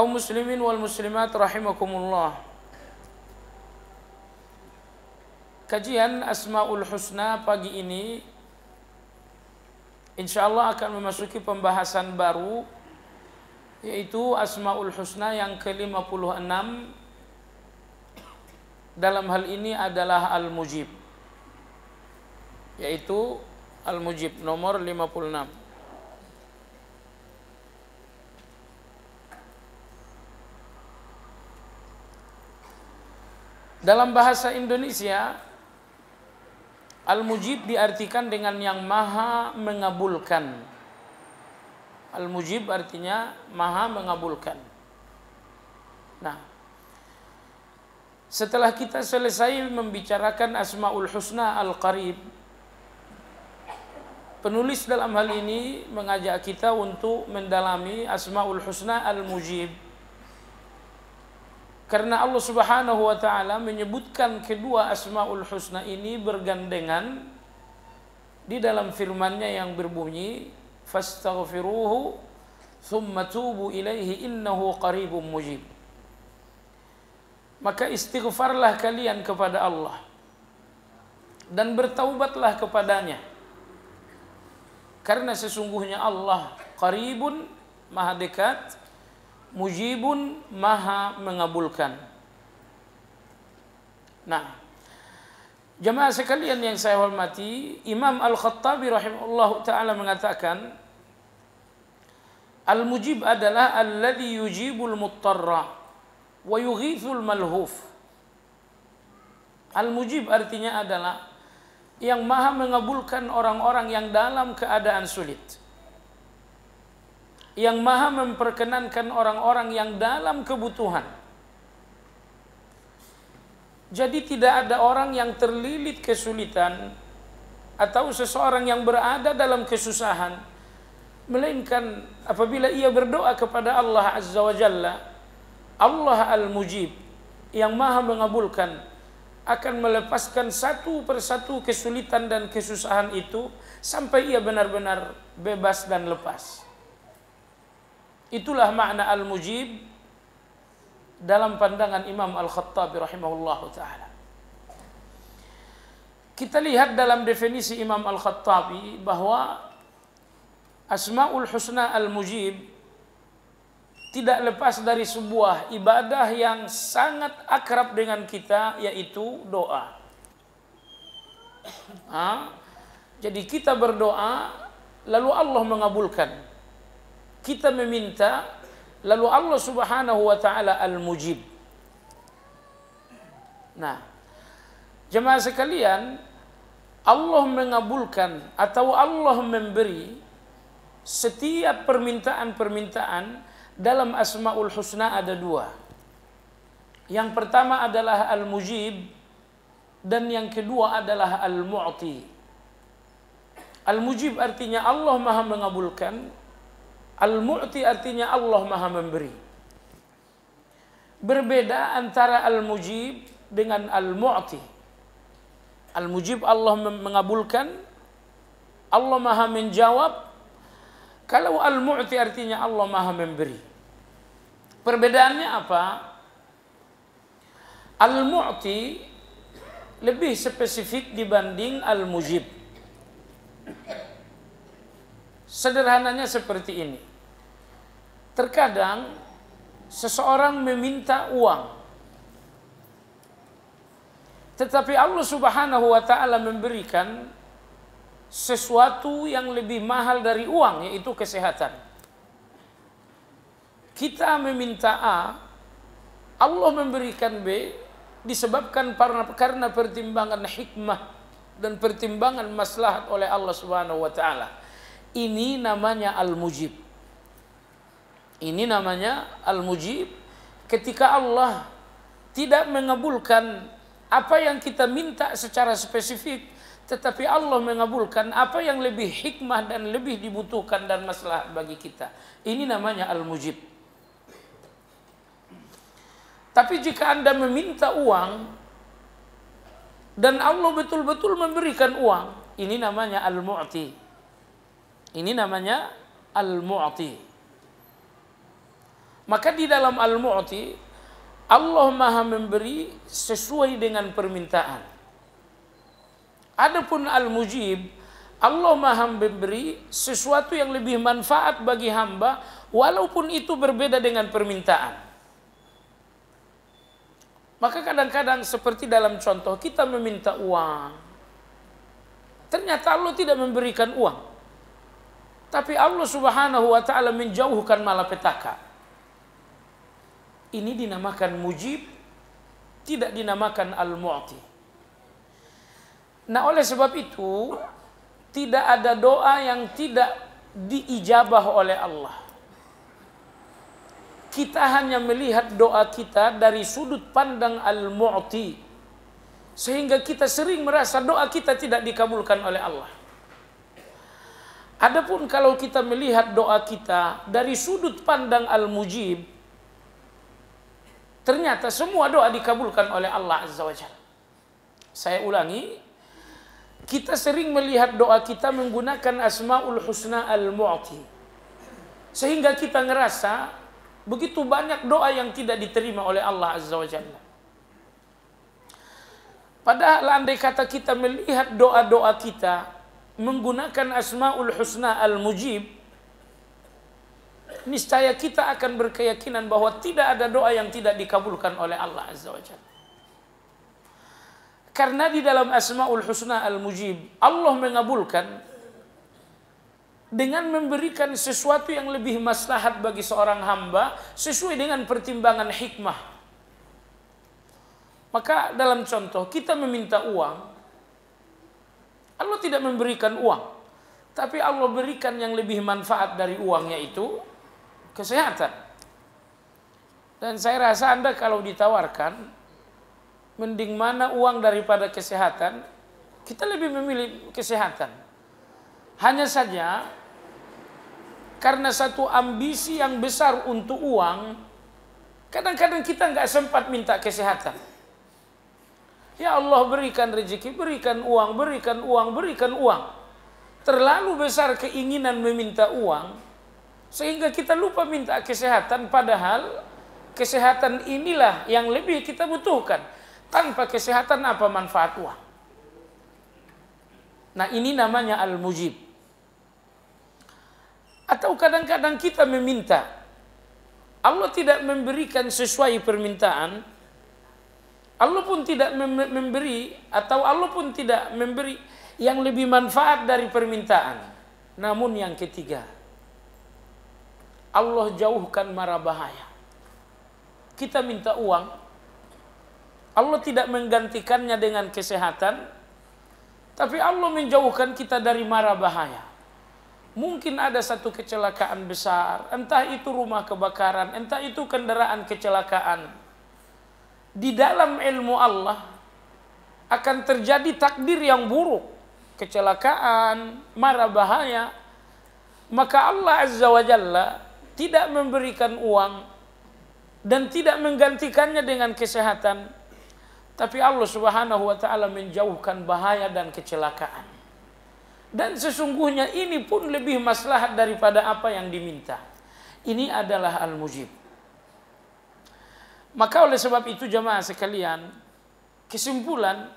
kaum muslimin wal muslimat rahimakumullah. Kajian Asmaul Husna pagi ini insya Allah akan memasuki pembahasan baru yaitu Asmaul Husna yang ke-56 dalam hal ini adalah Al-Mujib yaitu Al-Mujib nomor 56 Dalam bahasa Indonesia, Al-Mujib diartikan dengan yang maha mengabulkan. Al-Mujib artinya maha mengabulkan. Nah, setelah kita selesai membicarakan Asmaul Husna Al-Qarib, penulis dalam hal ini mengajak kita untuk mendalami Asmaul Husna Al-Mujib. Karena Allah Subhanahu wa taala menyebutkan kedua Asmaul Husna ini bergandengan di dalam firman-Nya yang berbunyi fastaghfiruhu thumma tubu ilaihi innahu qaribum mujib. Maka istighfarlah kalian kepada Allah dan bertaubatlah kepadanya. Karena sesungguhnya Allah qaribun maha dekat mujibun maha mengabulkan. Nah, jemaah sekalian yang saya hormati, Imam Al-Khattabi rahimahullah taala mengatakan Al-mujib adalah alladhi yujibul muttarra wa yughithul malhuf. Al-mujib artinya adalah yang maha mengabulkan orang-orang yang dalam keadaan sulit yang maha memperkenankan orang-orang yang dalam kebutuhan. Jadi tidak ada orang yang terlilit kesulitan atau seseorang yang berada dalam kesusahan melainkan apabila ia berdoa kepada Allah Azza wa Jalla Allah Al-Mujib yang maha mengabulkan akan melepaskan satu persatu kesulitan dan kesusahan itu sampai ia benar-benar bebas dan lepas. Itulah makna al-mujib dalam pandangan Imam Al-Khattabi rahimahullahu taala. Kita lihat dalam definisi Imam Al-Khattabi bahwa Asmaul Husna Al-Mujib tidak lepas dari sebuah ibadah yang sangat akrab dengan kita yaitu doa. Ha? Jadi kita berdoa lalu Allah mengabulkan kita meminta lalu Allah Subhanahu wa taala al-mujib. Nah, jemaah sekalian, Allah mengabulkan atau Allah memberi setiap permintaan-permintaan dalam Asmaul Husna ada dua. Yang pertama adalah Al-Mujib dan yang kedua adalah Al-Mu'ti. Al-Mujib artinya Allah maha mengabulkan Al-Mu'ti artinya Allah Maha Memberi. Berbeda antara Al-Mujib dengan Al-Mu'ti. Al-Mujib Allah mengabulkan, Allah Maha menjawab. Kalau Al-Mu'ti artinya Allah Maha Memberi. Perbedaannya apa? Al-Mu'ti lebih spesifik dibanding Al-Mujib. Sederhananya seperti ini. Terkadang seseorang meminta uang. Tetapi Allah Subhanahu wa taala memberikan sesuatu yang lebih mahal dari uang yaitu kesehatan. Kita meminta A, Allah memberikan B disebabkan karena karena pertimbangan hikmah dan pertimbangan maslahat oleh Allah Subhanahu wa taala. Ini namanya al-mujib. Ini namanya al-mujib. Ketika Allah tidak mengabulkan apa yang kita minta secara spesifik, tetapi Allah mengabulkan apa yang lebih hikmah dan lebih dibutuhkan dan masalah bagi kita. Ini namanya al-mujib. Tapi jika Anda meminta uang dan Allah betul-betul memberikan uang, ini namanya al-mu'ti. Ini namanya al-mu'ti. Maka di dalam Al-Mu'ti Allah Maha memberi sesuai dengan permintaan. Adapun Al-Mujib Allah Maha memberi sesuatu yang lebih manfaat bagi hamba walaupun itu berbeda dengan permintaan. Maka kadang-kadang seperti dalam contoh kita meminta uang. Ternyata Allah tidak memberikan uang. Tapi Allah Subhanahu wa taala menjauhkan malapetaka. Ini dinamakan mujib, tidak dinamakan al-mu'ti. Nah, oleh sebab itu tidak ada doa yang tidak diijabah oleh Allah. Kita hanya melihat doa kita dari sudut pandang al-mu'ti. Sehingga kita sering merasa doa kita tidak dikabulkan oleh Allah. Adapun kalau kita melihat doa kita dari sudut pandang al-mujib, Ternyata semua doa dikabulkan oleh Allah Azza wa Jalla. Saya ulangi, kita sering melihat doa kita menggunakan Asmaul Husna Al-Mu'ti. Sehingga kita ngerasa begitu banyak doa yang tidak diterima oleh Allah Azza wa Jalla. Padahal andai kata kita melihat doa-doa kita menggunakan Asmaul Husna Al-Mujib, niscaya kita akan berkeyakinan bahwa tidak ada doa yang tidak dikabulkan oleh Allah Azza wa Jalla. Karena di dalam Asmaul Husna Al-Mujib, Allah mengabulkan dengan memberikan sesuatu yang lebih maslahat bagi seorang hamba sesuai dengan pertimbangan hikmah. Maka dalam contoh kita meminta uang, Allah tidak memberikan uang, tapi Allah berikan yang lebih manfaat dari uangnya itu kesehatan. Dan saya rasa Anda kalau ditawarkan, mending mana uang daripada kesehatan, kita lebih memilih kesehatan. Hanya saja, karena satu ambisi yang besar untuk uang, kadang-kadang kita nggak sempat minta kesehatan. Ya Allah berikan rezeki, berikan uang, berikan uang, berikan uang. Terlalu besar keinginan meminta uang, sehingga kita lupa minta kesehatan padahal kesehatan inilah yang lebih kita butuhkan. Tanpa kesehatan apa manfaat uang? Nah ini namanya al-mujib. Atau kadang-kadang kita meminta. Allah tidak memberikan sesuai permintaan. Allah pun tidak memberi atau Allah pun tidak memberi yang lebih manfaat dari permintaan. Namun yang ketiga, Allah jauhkan mara bahaya. Kita minta uang, Allah tidak menggantikannya dengan kesehatan, tapi Allah menjauhkan kita dari mara bahaya. Mungkin ada satu kecelakaan besar, entah itu rumah kebakaran, entah itu kendaraan kecelakaan. Di dalam ilmu Allah akan terjadi takdir yang buruk, kecelakaan, mara bahaya. Maka Allah Azza wa Jalla tidak memberikan uang dan tidak menggantikannya dengan kesehatan tapi Allah Subhanahu wa taala menjauhkan bahaya dan kecelakaan dan sesungguhnya ini pun lebih maslahat daripada apa yang diminta ini adalah al-mujib maka oleh sebab itu jemaah sekalian kesimpulan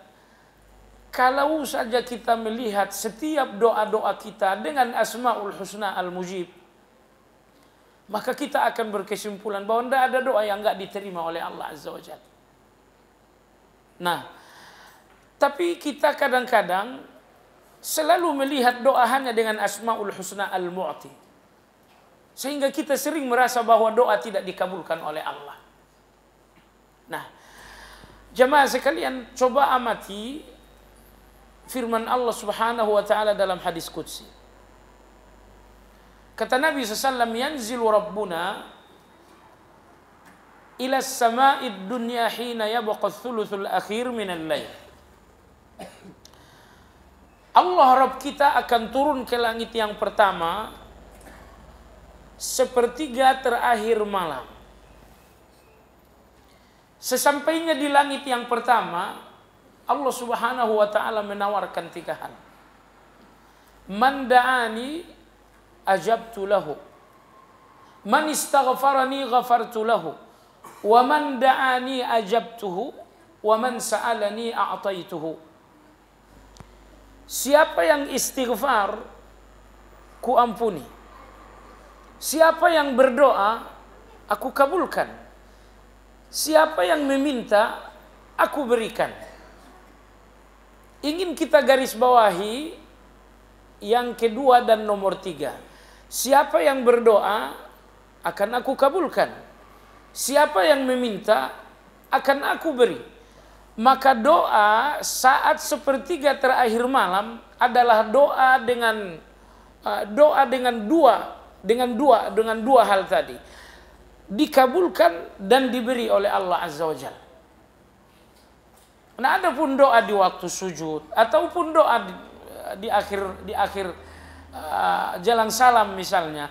kalau saja kita melihat setiap doa-doa kita dengan asmaul husna al-mujib maka kita akan berkesimpulan bahwa tidak ada doa yang tidak diterima oleh Allah Azza wa Nah, tapi kita kadang-kadang selalu melihat doa hanya dengan Asmaul Husna Al-Mu'ti. Sehingga kita sering merasa bahwa doa tidak dikabulkan oleh Allah. Nah, jemaah sekalian coba amati firman Allah Subhanahu wa taala dalam hadis qudsi. Kata Nabi SAW, Yanzilu Rabbuna ila sama'id dunya hina yabqa thuluthul akhir minal lay. Allah Rabb kita akan turun ke langit yang pertama sepertiga terakhir malam. Sesampainya di langit yang pertama, Allah Subhanahu wa taala menawarkan tiga hal. Mandaani ajabtu lahu. Man istaghfarani ghafartu lahu. Wa man da'ani ajabtuhu. Wa man sa'alani a'taituhu. Siapa yang istighfar, kuampuni. Siapa yang berdoa, aku kabulkan. Siapa yang meminta, aku berikan. Ingin kita garis bawahi yang kedua dan nomor tiga. Siapa yang berdoa akan aku kabulkan. Siapa yang meminta akan aku beri. Maka doa saat sepertiga terakhir malam adalah doa dengan eh, doa dengan dua dengan dua dengan dua hal tadi dikabulkan dan diberi oleh Allah Azza wa Jalla. Nah, adapun doa di waktu sujud ataupun doa di, di akhir di akhir Ah, jalan salam misalnya.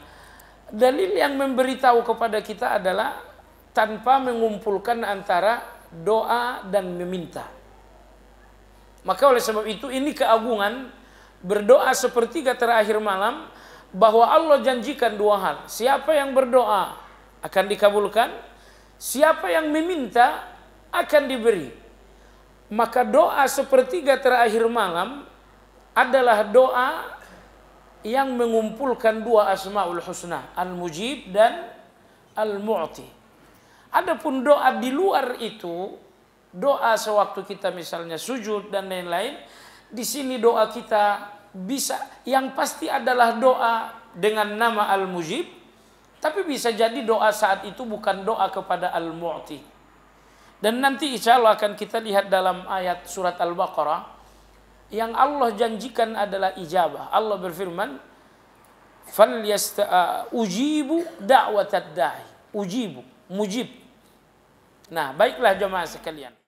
Dalil yang memberitahu kepada kita adalah tanpa mengumpulkan antara doa dan meminta. Maka oleh sebab itu ini keagungan berdoa sepertiga terakhir malam bahwa Allah janjikan dua hal. Siapa yang berdoa akan dikabulkan, siapa yang meminta akan diberi. Maka doa sepertiga terakhir malam adalah doa yang mengumpulkan dua asmaul husna al-mujib dan al-mu'ti. Adapun doa di luar itu, doa sewaktu kita misalnya sujud dan lain-lain, di sini doa kita bisa yang pasti adalah doa dengan nama al-mujib, tapi bisa jadi doa saat itu bukan doa kepada al-mu'ti. Dan nanti insya Allah akan kita lihat dalam ayat surat Al-Baqarah yang Allah janjikan adalah ijabah. Allah berfirman, "Fal uh, ujibu da'watad da'i." Ujibu, mujib. Nah, baiklah jemaah sekalian.